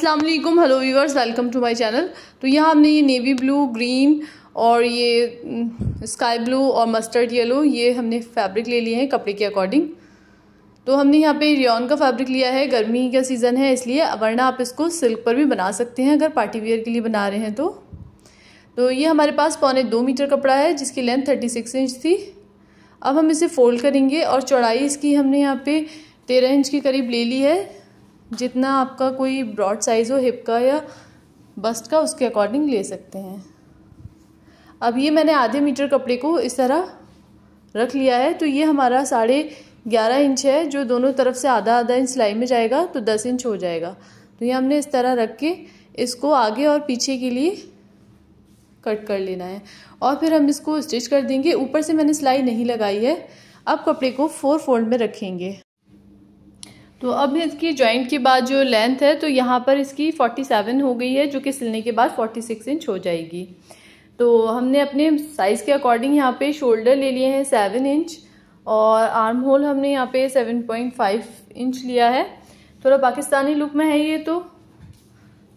अस्सलाम वालेकुम hello viewers welcome to my channel तो यहाँ हमने ये नेवी ब्लू ग्रीन और ये हम्म, स्काई ब्लू और मस्टर्ड येलो ये हमने फैब्रिक ले लिए हैं कपड़े के अकॉर्डिंग तो हमने यहाँ पे रियॉन का फैब्रिक लिया है गर्मी का सीज़न है इसलिए वरना आप इसको सिल्क पर भी बना सकते हैं अगर पार्टी वेयर के लिए बना रहे हैं तो तो ये हमारे पास पौने दो मीटर कपड़ा है जिसकी लेंथ थर्टी सिक्स इंच थी अब हम इसे फ़ोल्ड करेंगे और चौड़ाई इसकी हमने यहाँ पे तेरह इंच के करीब ले ली है जितना आपका कोई ब्रॉड साइज़ हो हिप का या बस्ट का उसके अकॉर्डिंग ले सकते हैं अब ये मैंने आधे मीटर कपड़े को इस तरह रख लिया है तो ये हमारा साढ़े ग्यारह इंच है जो दोनों तरफ से आधा आधा इंच सिलाई में जाएगा तो दस इंच हो जाएगा तो ये हमने इस तरह रख के इसको आगे और पीछे के लिए कट कर लेना है और फिर हम इसको स्टिच कर देंगे ऊपर से मैंने सिलाई नहीं लगाई है अब कपड़े को फोर फोल्ड में रखेंगे तो अब इसकी जॉइंट के बाद जो लेंथ है तो यहाँ पर इसकी 47 हो गई है जो कि सिलने के बाद 46 इंच हो जाएगी तो हमने अपने साइज़ के अकॉर्डिंग यहाँ पे शोल्डर ले लिए हैं सेवन इंच और आर्म होल हमने यहाँ पे सेवन पॉइंट फाइव इंच लिया है थोड़ा पाकिस्तानी लुक में है ये तो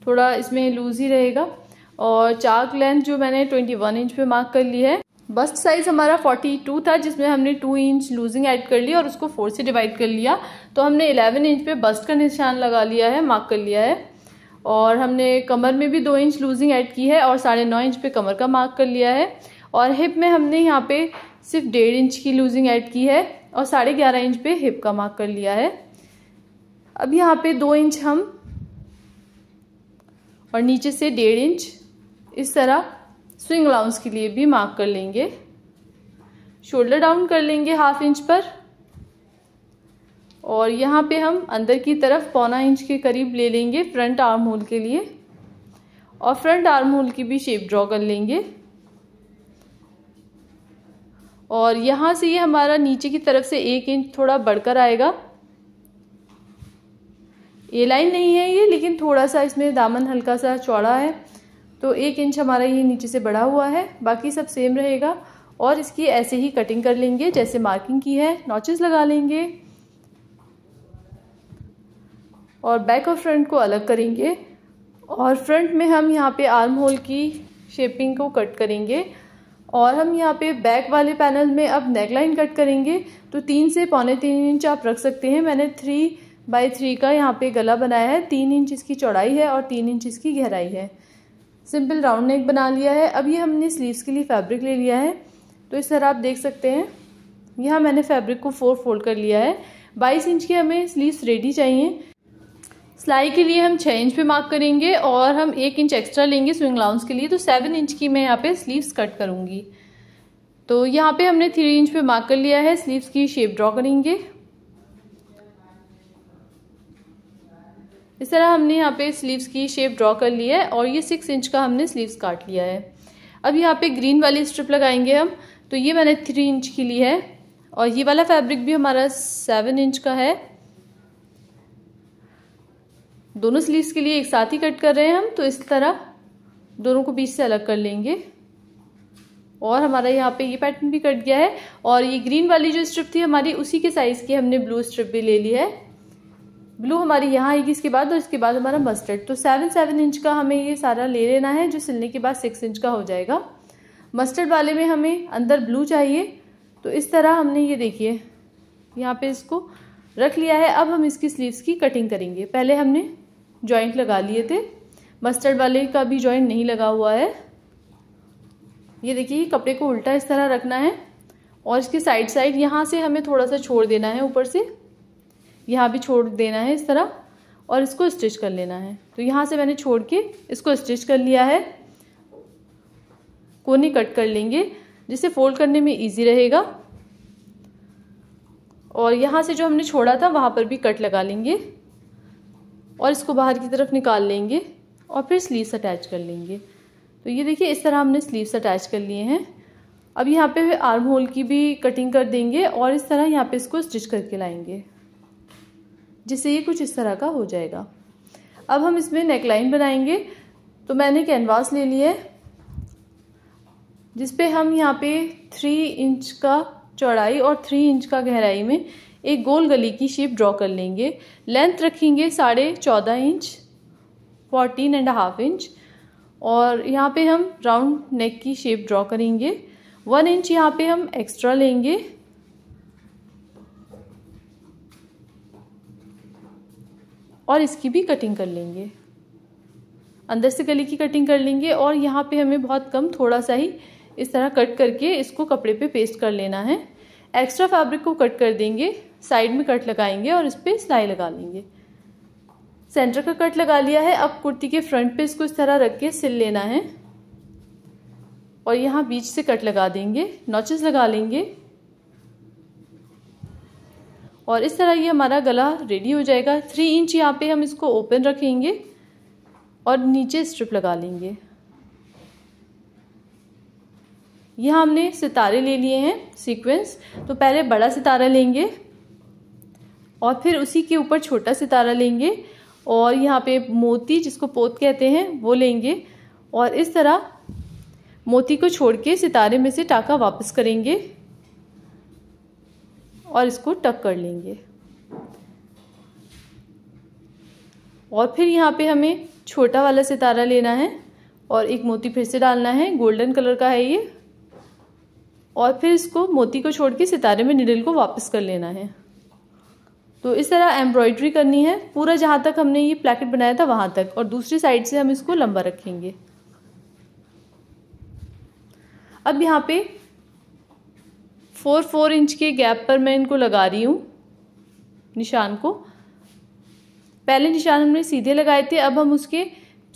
थोड़ा इसमें लूज़ ही रहेगा और चाक लेंथ जो मैंने ट्वेंटी वन इंच पर मार्क कर ली है बस्ट साइज़ हमारा 42 था जिसमें हमने 2 इंच लूजिंग ऐड कर ली और उसको 4 से डिवाइड कर लिया तो हमने 11 इंच पे बस्ट का निशान लगा लिया है मार्क कर लिया है और हमने कमर में भी दो इंच लूजिंग ऐड की है और साढ़े नौ इंच पे कमर का मार्क कर लिया है और हिप में हमने यहाँ पे सिर्फ डेढ़ इंच की लूजिंग ऐड की है और साढ़े ग्यारह इंच पे हिप का मार्क कर लिया है अब यहाँ पे दो इंच हम और नीचे से डेढ़ इंच इस तरह स्विंग अलाउंस के लिए भी मार्क कर लेंगे शोल्डर डाउन कर लेंगे हाफ इंच पर और यहाँ पे हम अंदर की तरफ पौना इंच के करीब ले लेंगे फ्रंट आर्म होल के लिए और फ्रंट आर्म होल की भी शेप ड्रॉ कर लेंगे और यहाँ से ये यह हमारा नीचे की तरफ से एक इंच थोड़ा बढ़कर आएगा ये लाइन नहीं है ये लेकिन थोड़ा सा इसमें दामन हल्का सा चौड़ा है तो एक इंच हमारा ये नीचे से बढ़ा हुआ है बाकी सब सेम रहेगा और इसकी ऐसे ही कटिंग कर लेंगे जैसे मार्किंग की है नॉचेस लगा लेंगे और बैक और फ्रंट को अलग करेंगे और फ्रंट में हम यहाँ पे आर्म होल की शेपिंग को कट करेंगे और हम यहाँ पे बैक वाले पैनल में अब नेक लाइन कट करेंगे तो तीन से पौने तीन इंच आप रख सकते हैं मैंने थ्री बाई थ्री का यहाँ पे गला बनाया है तीन इंच इसकी चौड़ाई है और तीन इंच इसकी गहराई है सिंपल राउंड नेक बना लिया है अभी हमने स्लीव्स के लिए फैब्रिक ले लिया है तो इस तरह आप देख सकते हैं यहाँ मैंने फैब्रिक को फोर फोल्ड कर लिया है बाईस इंच की हमें स्लीव्स रेडी चाहिए सिलाई के लिए हम छः इंच पे मार्क करेंगे और हम एक इंच एक्स्ट्रा लेंगे स्विंग लाउंस के लिए तो सेवन इंच की मैं यहाँ पे स्लीव्स कट करूँगी तो यहाँ पे हमने थ्री इंच पे मार्क कर लिया है स्लीव्स की शेप ड्रॉ करेंगे इस तरह हमने यहाँ पे स्लीव्स की शेप ड्रॉ कर लिया है और ये सिक्स इंच का हमने स्लीव्स काट लिया है अब यहाँ पे ग्रीन वाली स्ट्रिप लगाएंगे हम तो ये मैंने थ्री इंच की ली है और ये वाला फैब्रिक भी हमारा सेवन इंच का है दोनों स्लीव्स के लिए एक साथ ही कट कर रहे हैं हम तो इस तरह दोनों को बीच से अलग कर लेंगे और हमारा यहाँ पे ये पैटर्न भी कट गया है और ये ग्रीन वाली जो स्ट्रिप थी हमारी उसी के साइज़ की हमने ब्लू स्ट्रिप भी ले ली है ब्लू हमारी यहाँ आएगी इसके बाद और इसके बाद हमारा मस्टर्ड तो सेवन सेवन इंच का हमें ये सारा ले लेना है जो सिलने के बाद सिक्स इंच का हो जाएगा मस्टर्ड वाले में हमें अंदर ब्लू चाहिए तो इस तरह हमने ये देखिए यहाँ पे इसको रख लिया है अब हम इसकी स्लीव्स की कटिंग करेंगे पहले हमने जॉइंट लगा लिए थे मस्टर्ड वाले का भी जॉइंट नहीं लगा हुआ है ये देखिए कपड़े को उल्टा इस तरह रखना है और इसके साइड साइड यहाँ से हमें थोड़ा सा छोड़ देना है ऊपर से यहाँ भी छोड़ देना है इस तरह और इसको स्टिच कर लेना है तो यहाँ से मैंने छोड़ के इसको स्टिच कर लिया है कोने कट कर लेंगे जिसे फोल्ड करने में इजी रहेगा और यहाँ से जो हमने छोड़ा था वहाँ पर भी कट लगा लेंगे और इसको बाहर की तरफ निकाल लेंगे और फिर स्लीव्स अटैच कर लेंगे तो ये देखिए इस तरह हमने स्लीव्स अटैच कर लिए हैं अब यहाँ पे आर्म होल की भी कटिंग कर देंगे और इस तरह यहाँ पे इसको स्टिच करके लाएंगे जिससे ये कुछ इस तरह का हो जाएगा अब हम इसमें नेकलाइन बनाएंगे तो मैंने कैनवास ले लिया है जिसपे हम यहाँ पे थ्री इंच का चौड़ाई और थ्री इंच का गहराई में एक गोल गली की शेप ड्रॉ कर लेंगे लेंथ रखेंगे साढ़े चौदह inch fourteen and half inch और यहाँ पे हम राउंड नेक की शेप ड्रॉ करेंगे वन इंच यहाँ पे हम एक्स्ट्रा लेंगे और इसकी भी कटिंग कर लेंगे अंदर से गले की कटिंग कर लेंगे और यहाँ पे हमें बहुत कम थोड़ा सा ही इस तरह कट करके इसको कपड़े पे पेस्ट कर लेना है एक्स्ट्रा फैब्रिक को कट कर देंगे साइड में कट लगाएंगे और इस पर सिलाई लगा लेंगे सेंटर का कट लगा लिया है अब कुर्ती के फ्रंट पे इसको इस तरह रख के सिल लेना है और यहाँ बीच से कट लगा देंगे नॉचेस लगा लेंगे और इस तरह ये हमारा गला रेडी हो जाएगा थ्री इंच यहाँ पे हम इसको ओपन रखेंगे और नीचे स्ट्रिप लगा लेंगे यह हमने सितारे ले लिए हैं सीक्वेंस तो पहले बड़ा सितारा लेंगे और फिर उसी के ऊपर छोटा सितारा लेंगे और यहाँ पे मोती जिसको पोत कहते हैं वो लेंगे और इस तरह मोती को छोड़ के सितारे में से टाका वापस करेंगे और इसको टक कर लेंगे और फिर यहाँ पे हमें छोटा वाला सितारा लेना है और एक मोती फिर से डालना है गोल्डन कलर का है ये और फिर इसको मोती को छोड़ के सितारे में निडल को वापस कर लेना है तो इस तरह एम्ब्रॉयड्री करनी है पूरा जहाँ तक हमने ये प्लेकेट बनाया था वहाँ तक और दूसरी साइड से हम इसको लंबा रखेंगे अब यहाँ पे फोर फोर इंच के गैप पर मैं इनको लगा रही हूँ निशान को पहले निशान हमने सीधे लगाए थे अब हम उसके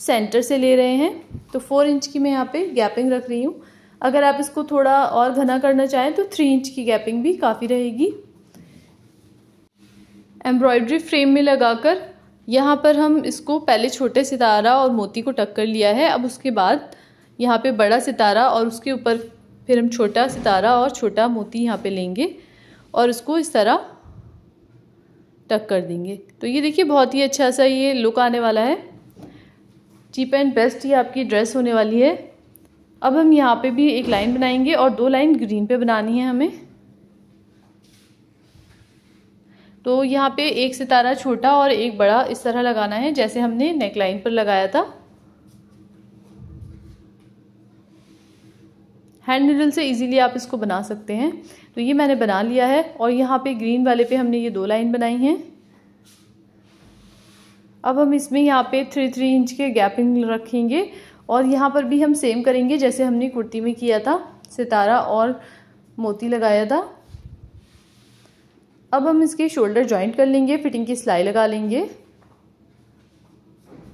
सेंटर से ले रहे हैं तो फोर इंच की मैं यहाँ पे गैपिंग रख रही हूँ अगर आप इसको थोड़ा और घना करना चाहें तो थ्री इंच की गैपिंग भी काफ़ी रहेगी एम्ब्रॉयड्री फ्रेम में लगाकर यहाँ पर हम इसको पहले छोटे सितारा और मोती को टक कर लिया है अब उसके बाद यहाँ पे बड़ा सितारा और उसके ऊपर फिर हम छोटा सितारा और छोटा मोती यहाँ पे लेंगे और उसको इस तरह टक कर देंगे तो ये देखिए बहुत ही अच्छा सा ये लुक आने वाला है चीप एंड बेस्ट ये आपकी ड्रेस होने वाली है अब हम यहाँ पे भी एक लाइन बनाएंगे और दो लाइन ग्रीन पे बनानी है हमें तो यहाँ पे एक सितारा छोटा और एक बड़ा इस तरह लगाना है जैसे हमने नेक लाइन पर लगाया था हैंड नूडल से इजीली आप इसको बना सकते हैं तो ये मैंने बना लिया है और यहाँ पे ग्रीन वाले पे हमने ये दो लाइन बनाई हैं अब हम इसमें यहाँ पे थ्री थ्री इंच के गैपिंग रखेंगे और यहाँ पर भी हम सेम करेंगे जैसे हमने कुर्ती में किया था सितारा और मोती लगाया था अब हम इसके शोल्डर ज्वाइंट कर लेंगे फिटिंग की सिलाई लगा लेंगे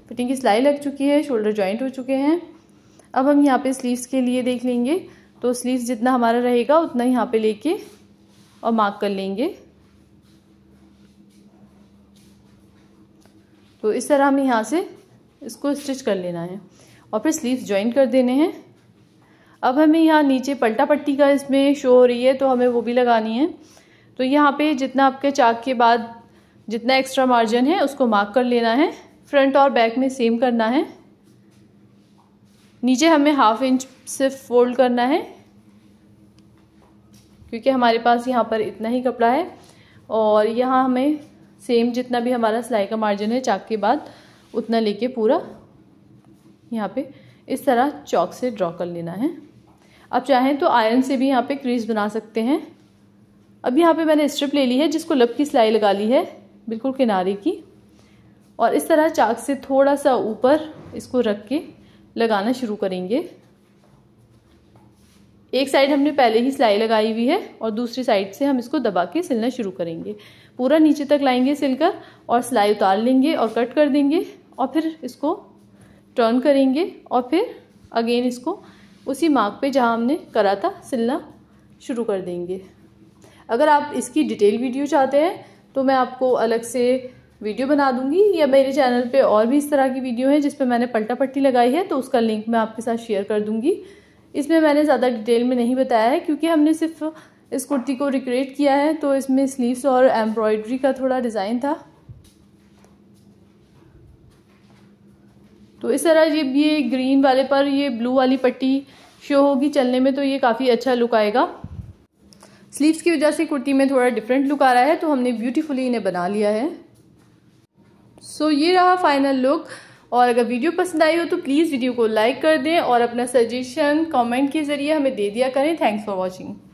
फिटिंग की सिलाई लग चुकी है शोल्डर ज्वाइंट हो चुके हैं अब हम यहाँ पे स्लीव्स के लिए देख लेंगे तो स्लीव जितना हमारा रहेगा उतना यहाँ पे लेके और मार्क कर लेंगे तो इस तरह हमें यहाँ से इसको स्टिच कर लेना है और फिर स्लीव्स ज्वाइन कर देने हैं अब हमें यहाँ नीचे पलटा पट्टी का इसमें शो हो रही है तो हमें वो भी लगानी है तो यहाँ पे जितना आपके चाक के बाद जितना एक्स्ट्रा मार्जिन है उसको मार्क कर लेना है फ्रंट और बैक में सेम करना है नीचे हमें हाफ इंच से फोल्ड करना है क्योंकि हमारे पास यहाँ पर इतना ही कपड़ा है और यहाँ हमें सेम जितना भी हमारा सिलाई का मार्जिन है चाक के बाद उतना लेके पूरा यहाँ पे इस तरह चौक से ड्रॉ कर लेना है आप चाहें तो आयरन से भी यहाँ पे क्रीज बना सकते हैं अब यहाँ पे मैंने स्ट्रिप ले ली है जिसको लब की सिलाई लगा ली है बिल्कुल किनारे की और इस तरह चाक से थोड़ा सा ऊपर इसको रख के लगाना शुरू करेंगे एक साइड हमने पहले ही सिलाई लगाई हुई है और दूसरी साइड से हम इसको दबा के सिलना शुरू करेंगे पूरा नीचे तक लाएंगे सिलकर और सिलाई उतार लेंगे और कट कर देंगे और फिर इसको टर्न करेंगे और फिर अगेन इसको उसी मार्क पे जहाँ हमने करा था सिलना शुरू कर देंगे अगर आप इसकी डिटेल वीडियो चाहते हैं तो मैं आपको अलग से वीडियो बना दूंगी या मेरे चैनल पे और भी इस तरह की वीडियो है जिस पे मैंने पलटा पट्टी लगाई है तो उसका लिंक मैं आपके साथ शेयर कर दूंगी इसमें मैंने ज़्यादा डिटेल में नहीं बताया है क्योंकि हमने सिर्फ इस कुर्ती को रिक्रिएट किया है तो इसमें स्लीव्स और एम्ब्रॉयड्री का थोड़ा डिज़ाइन था तो इस तरह ये ये ग्रीन वाले पर ये ब्लू वाली पट्टी शो होगी चलने में तो ये काफ़ी अच्छा लुक आएगा स्लीव्स की वजह से कुर्ती में थोड़ा डिफरेंट लुक आ रहा है तो हमने ब्यूटीफुली इन्हें बना लिया है सो so, ये रहा फाइनल लुक और अगर वीडियो पसंद आई हो तो प्लीज़ वीडियो को लाइक कर दें और अपना सजेशन कमेंट के ज़रिए हमें दे दिया करें थैंक्स फॉर वॉचिंग